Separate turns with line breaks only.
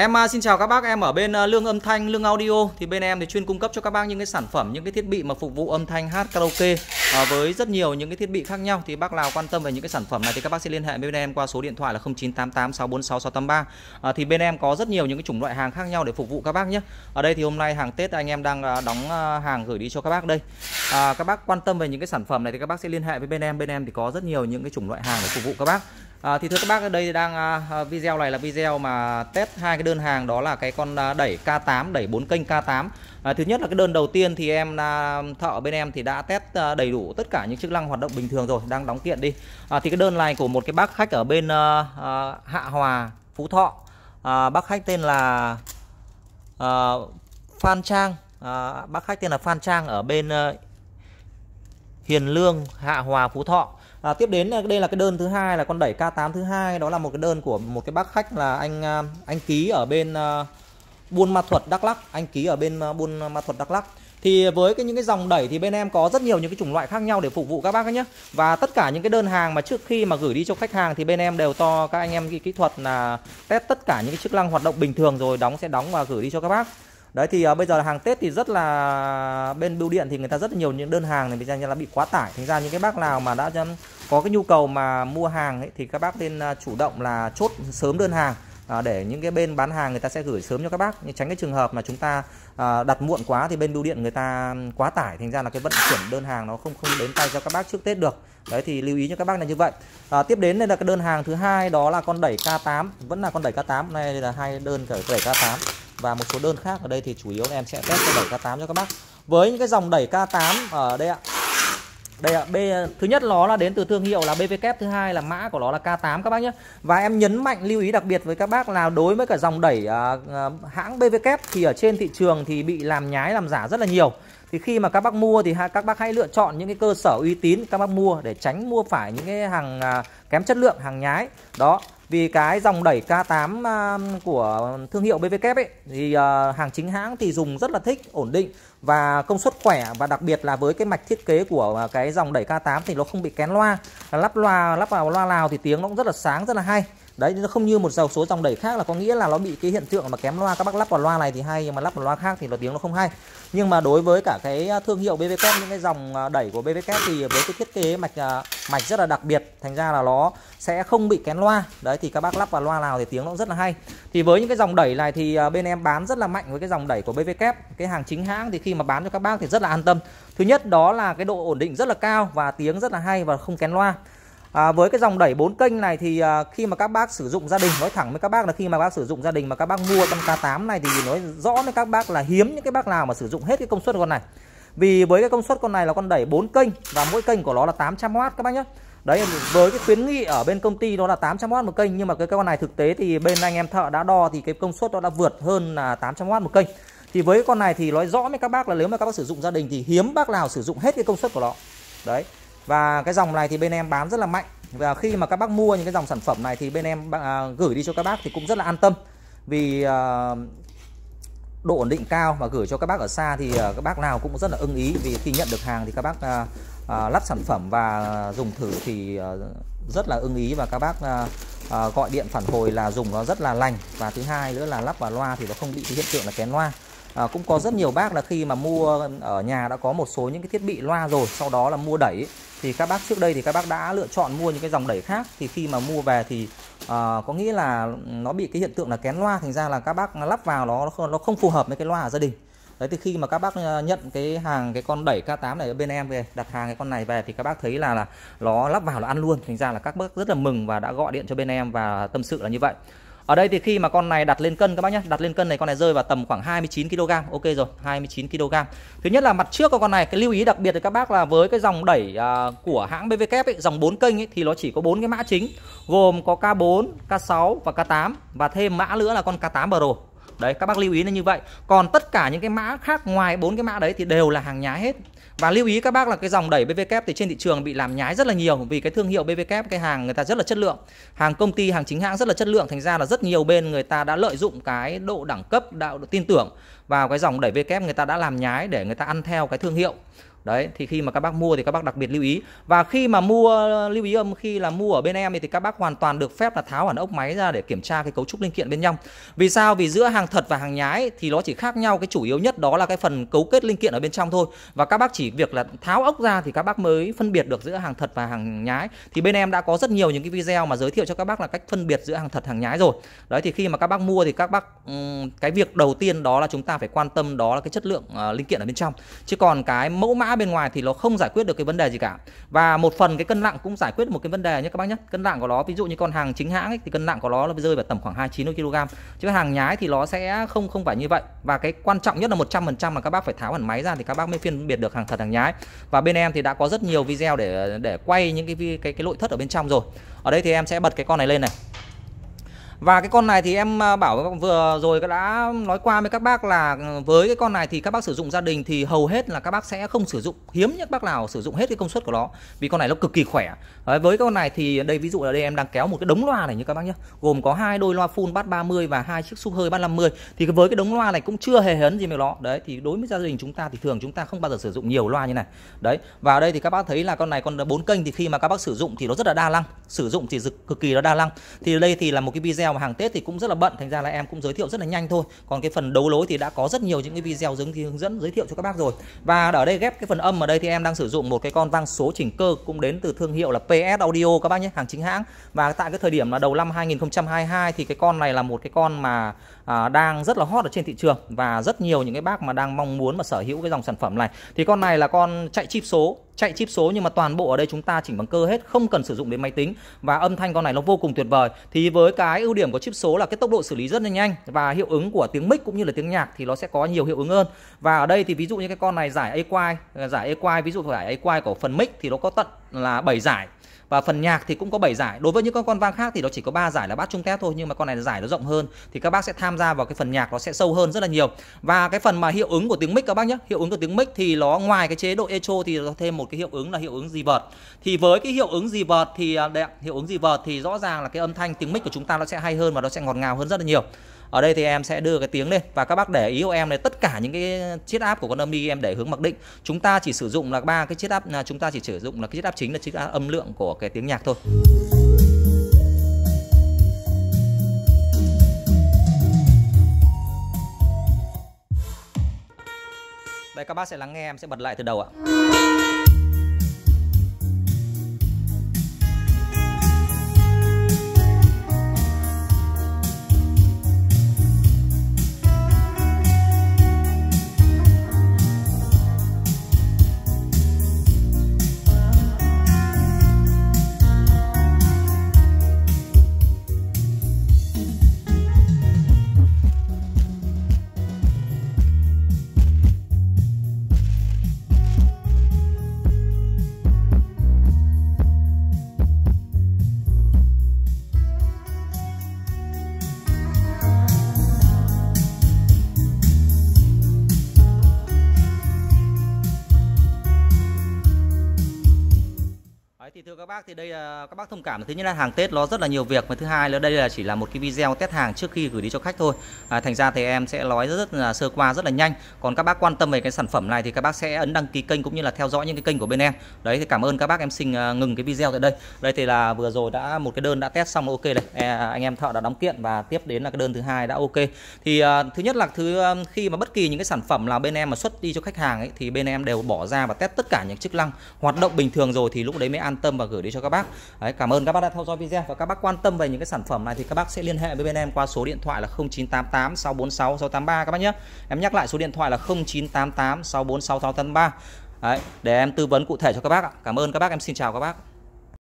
Em à, xin chào các bác, em ở bên à, lương âm thanh, lương audio thì bên em thì chuyên cung cấp cho các bác những cái sản phẩm, những cái thiết bị mà phục vụ âm thanh hát karaoke à, với rất nhiều những cái thiết bị khác nhau thì bác nào quan tâm về những cái sản phẩm này thì các bác sẽ liên hệ bên em qua số điện thoại là 0988646683. À, thì bên em có rất nhiều những cái chủng loại hàng khác nhau để phục vụ các bác nhé. Ở đây thì hôm nay hàng Tết anh em đang đóng hàng gửi đi cho các bác đây. các bác quan tâm về những cái sản phẩm này thì các bác sẽ liên hệ với bên em, bên em thì có rất nhiều những cái chủng loại hàng để phục vụ các bác. À, thì thưa các bác ở đây đang à, à, video này là video mà test hai cái đơn hàng đó là cái con à, đẩy K8 đẩy 4 kênh K8 à, thứ nhất là cái đơn đầu tiên thì em à, thợ bên em thì đã test à, đầy đủ tất cả những chức năng hoạt động bình thường rồi đang đóng kiện đi à, thì cái đơn này của một cái bác khách ở bên à, à Hạ Hòa Phú Thọ à, bác khách tên là à, Phan Trang à, bác khách tên là Phan Trang ở bên à, Hiền Lương Hạ Hòa Phú Thọ à, tiếp đến đây là cái đơn thứ hai là con đẩy K8 thứ hai đó là một cái đơn của một cái bác khách là anh à, anh ký ở bên uh, Buôn Ma Thuật Đắk Lắk anh ký ở bên uh, Buôn Ma Thuật Đắk Lắk thì với cái những cái dòng đẩy thì bên em có rất nhiều những cái chủng loại khác nhau để phục vụ các bác nhé và tất cả những cái đơn hàng mà trước khi mà gửi đi cho khách hàng thì bên em đều to các anh em kỹ thuật là test tất cả những cái chức năng hoạt động bình thường rồi đóng sẽ đóng và gửi đi cho các bác đấy thì uh, bây giờ là hàng tết thì rất là bên bưu điện thì người ta rất là nhiều những đơn hàng này bây giờ là bị quá tải thành ra những cái bác nào mà đã ờ, có cái nhu cầu mà mua hàng ấy, thì các bác nên ờ, chủ động là chốt sớm đơn hàng À, để những cái bên bán hàng người ta sẽ gửi sớm cho các bác nhưng tránh cái trường hợp mà chúng ta à, đặt muộn quá thì bên bưu điện người ta quá tải thành ra là cái vận chuyển đơn hàng nó không không đến tay cho các bác trước Tết được đấy thì lưu ý cho các bác là như vậy à, tiếp đến đây là cái đơn hàng thứ hai đó là con đẩy K8 vẫn là con đẩy K8 này đây là hai đơn đẩy K8 và một số đơn khác ở đây thì chủ yếu em sẽ test cho đẩy k 8 cho các bác với những cái dòng đẩy K8 ở đây ạ đây ạ, B thứ nhất nó là đến từ thương hiệu là BVK, e thứ hai là mã của nó là K8 các bác nhé. Và em nhấn mạnh lưu ý đặc biệt với các bác là đối với cả dòng đẩy uh, hãng BVK e thì ở trên thị trường thì bị làm nhái làm giả rất là nhiều. Thì khi mà các bác mua thì các bác hãy lựa chọn những cái cơ sở uy tín các bác mua để tránh mua phải những cái hàng à, kém chất lượng, hàng nhái. Đó, vì cái dòng đẩy K8 à, của thương hiệu bvk ấy thì à, hàng chính hãng thì dùng rất là thích, ổn định và công suất khỏe và đặc biệt là với cái mạch thiết kế của à, cái dòng đẩy K8 thì nó không bị kén loa. Lắp loa lắp vào loa nào thì tiếng nó cũng rất là sáng rất là hay đấy nó không như một dòng số dòng đẩy khác là có nghĩa là nó bị cái hiện tượng mà kém loa các bác lắp vào loa này thì hay nhưng mà lắp vào loa khác thì nó tiếng nó không hay nhưng mà đối với cả cái à, thương hiệu BVK những cái dòng à, đẩy của BVK thì với cái thiết kế mạch à, mạch rất là đặc biệt thành ra là nó sẽ không bị kén loa đấy thì các bác lắp vào loa nào thì tiếng nó rất là hay thì với những cái dòng đẩy này thì bên em bán rất là mạnh với cái dòng đẩy của BVK cái hàng chính hãng thì khi mà bán cho các bác thì rất là an tâm thứ nhất đó là cái độ ổn định rất là cao và tiếng rất là hay và không kén loa À, với cái dòng đẩy 4 kênh này thì à, khi mà các bác sử dụng gia đình nói thẳng với các bác là khi mà các bác sử dụng gia đình mà các bác mua con K8 này thì nói rõ với các bác là hiếm những cái bác nào mà sử dụng hết cái công suất con này. Vì với cái công suất con này là con đẩy 4 kênh và mỗi kênh của nó là 800W các bác nhé. Đấy với cái khuyến nghị ở bên công ty đó là 800W một kênh nhưng mà cái, cái con này thực tế thì bên anh em thợ đã đo thì cái công suất nó đã vượt hơn là 800W một kênh. Thì với cái con này thì nói rõ với các bác là nếu mà các bác sử dụng gia đình thì hiếm bác nào sử dụng hết cái công suất của nó. Đấy và cái dòng này thì bên em bán rất là mạnh và khi mà các bác mua những cái dòng sản phẩm này thì bên em à, gửi đi cho các bác thì cũng rất là an tâm vì à, độ ổn định cao và gửi cho các bác ở xa thì à, các bác nào cũng rất là ưng ý vì khi nhận được hàng thì các bác à, à, lắp sản phẩm và dùng thử thì à, rất là ưng ý và các bác à, à, gọi điện phản hồi là dùng nó rất là lành và thứ hai nữa là lắp vào loa thì nó không bị cái hiện tượng là kén loa à, cũng có rất nhiều bác là khi mà mua ở nhà đã có một số những cái thiết bị loa rồi sau đó là mua đẩy thì các bác trước đây thì các bác đã lựa chọn mua những cái dòng đẩy khác thì khi mà mua về thì à, có nghĩa là nó bị cái hiện tượng là kén loa thành ra là các bác lắp vào nó nó không phù hợp với cái loa ở gia đình đấy thì khi mà các bác à, nhận cái hàng cái con đẩy K8 này ở bên em về đặt hàng cái con này về thì các bác thấy là là nó lắp vào là ăn luôn thành ra là các bác rất là mừng và đã gọi điện cho bên em và tâm sự là như vậy ở đây thì khi mà con này đặt lên cân các bác nhé đặt lên cân này con này rơi vào tầm khoảng 29 kg ok rồi 29 kg thứ nhất là mặt trước của con này cái lưu ý đặc biệt thì các bác là với cái dòng đẩy uh, của hãng BVK ấy, dòng 4 kênh ấy, thì nó chỉ có bốn cái mã chính gồm có K4 K6 và K8 và thêm mã nữa là con K8 Pro đấy các bác lưu ý là như vậy còn tất cả những cái mã khác ngoài bốn cái mã đấy thì đều là hàng nhái hết và lưu ý các bác là cái dòng đẩy BVK thì trên thị trường bị làm nhái rất là nhiều vì cái thương hiệu BVK cái hàng người ta rất là chất lượng hàng công ty hàng chính hãng rất là chất lượng thành ra là rất nhiều bên người ta đã lợi dụng cái độ đẳng cấp đạo tin tưởng vào cái dòng đẩy BVK người ta đã làm nhái để người ta ăn theo cái thương hiệu đấy thì khi mà các bác mua thì các bác đặc biệt lưu ý và khi mà mua lưu ý âm khi là mua ở bên em thì các bác hoàn toàn được phép là tháo hẳn ốc máy ra để kiểm tra cái cấu trúc linh kiện bên nhau vì sao vì giữa hàng thật và hàng nhái thì nó chỉ khác nhau cái chủ yếu nhất đó là cái phần cấu kết linh kiện ở bên trong thôi và các bác chỉ việc là tháo ốc ra thì các bác mới phân biệt được giữa hàng thật và hàng nhái thì bên em đã có rất nhiều những cái video mà giới thiệu cho các bác là cách phân biệt giữa hàng thật hàng nhái rồi đấy thì khi mà các bác mua thì các bác cái việc đầu tiên đó là chúng ta phải quan tâm đó là cái chất lượng uh, linh kiện ở bên trong chứ còn cái mẫu mã ra bên ngoài thì nó không giải quyết được cái vấn đề gì cả và một phần cái cân nặng cũng giải quyết được một cái vấn đề nhé các bác nhé cân nặng của nó ví dụ như con hàng chính hãng ấy, thì cân nặng của nó là rơi vào tầm khoảng 29 kg chứ hàng nhái thì nó sẽ không không phải như vậy và cái quan trọng nhất là 100% là các bác phải tháo hẳn máy ra thì các bác mới phân biệt được hàng thật hàng nhái và bên em thì đã có rất nhiều video để để quay những cái cái cái nội thất ở bên trong rồi ở đây thì em sẽ bật cái con này lên này và cái con này thì em à, bảo vừa rồi đã nói qua với các bác là với cái con này thì các bác sử dụng gia đình thì hầu hết là các bác sẽ không sử dụng hiếm nhất bác nào sử dụng hết cái công suất của nó vì con này nó cực kỳ khỏe Đấy, với con này thì đây ví dụ là đây em đang kéo một cái đống loa này như các bác nhé gồm có hai đôi loa full bass 30 và hai chiếc sub hơi bass 50 thì với cái đống loa này cũng chưa hề hấn gì với nó đấy thì đối với gia đình chúng ta thì thường chúng ta không bao giờ sử dụng nhiều loa như này đấy và ở đây thì các bác thấy là con này con bốn kênh thì khi mà các bác sử dụng thì nó rất là đa năng sử dụng thì cực kỳ nó đa năng thì đây thì là một cái video video mà hàng Tết thì cũng rất là bận thành ra là em cũng giới thiệu rất là nhanh thôi còn cái phần đấu lối thì đã có rất nhiều những cái video hướng hướng dẫn giới thiệu cho các bác rồi và ở đây ghép cái phần âm ở đây thì em đang sử dụng một cái con vang số chỉnh cơ cũng đến từ thương hiệu là PS Audio các bác nhé hàng chính hãng và tại cái thời điểm là đầu năm 2022 thì cái con này là một cái con mà à, đang rất là hot ở trên thị trường và rất nhiều những cái bác mà đang mong muốn mà sở hữu cái dòng sản phẩm này thì con này là con chạy chip số chạy chip số nhưng mà toàn bộ ở đây chúng ta chỉnh bằng cơ hết không cần sử dụng đến máy tính và âm thanh con này nó vô cùng tuyệt vời thì với cái ưu điểm của chip số là cái tốc độ xử lý rất là nhanh và hiệu ứng của tiếng mic cũng như là tiếng nhạc thì nó sẽ có nhiều hiệu ứng hơn và ở đây thì ví dụ như cái con này giải AQI ờ, giải AQI ví dụ giải AQI của phần mic thì nó có tận là 7 giải và phần nhạc thì cũng có 7 giải đối với những con con vang khác thì nó chỉ có 3 giải là bát trung tét thôi nhưng mà con này là giải nó rộng hơn thì các bác sẽ tham gia vào cái phần nhạc nó sẽ sâu hơn rất là nhiều và cái phần mà hiệu ứng của tiếng mic các bác nhé hiệu ứng của tiếng mic thì nó ngoài cái chế độ echo thì nó thêm một cái hiệu ứng là hiệu ứng gì vợt thì với cái hiệu ứng gì vợt thì à, đấy, hiệu ứng gì vợt thì rõ ràng là cái âm thanh tiếng mic của chúng ta nó sẽ hay hơn và nó sẽ ngọt ngào hơn rất là nhiều ở đây thì em sẽ đưa cái tiếng lên và các bác để ý của em này tất cả những cái chiết áp của con âm đi em để hướng mặc định chúng ta chỉ sử dụng là ba cái chiết áp là chúng ta chỉ sử dụng là cái chiết áp chính là chiết áp âm lượng của cái tiếng nhạc thôi Đây các bác sẽ lắng nghe em sẽ bật lại từ đầu ạ. thì thưa các bác thì đây là các bác thông cảm thứ nhất là hàng Tết nó rất là nhiều việc và thứ hai là đây là chỉ là một cái video test hàng trước khi gửi đi cho khách thôi à, thành ra thì em sẽ nói rất, rất là sơ qua rất là nhanh còn các bác quan tâm về cái sản phẩm này thì các bác sẽ ấn đăng ký kênh cũng như là theo dõi những cái kênh của bên em đấy thì cảm ơn các bác em xin à, ngừng cái video tại đây đây thì là vừa rồi đã một cái đơn đã test xong ok này à, anh em thợ đã đóng kiện và tiếp đến là cái đơn thứ hai đã ok thì à, thứ nhất là thứ khi mà bất kỳ những cái sản phẩm là bên em mà xuất đi cho khách hàng ấy, thì bên em đều bỏ ra và test tất cả những chức năng hoạt động bình thường rồi thì lúc đấy mới an tâm tâm và gửi đi cho các bác Đấy, cảm ơn các bác đã theo dõi video và các bác quan tâm về những cái sản phẩm này thì các bác sẽ liên hệ với bên em qua số điện thoại là 0988 646 683 các bác nhé em nhắc lại số điện thoại là 0988 646 683 Đấy, để em tư vấn cụ thể cho các bác ạ. Cảm ơn các bác, em xin chào các bác.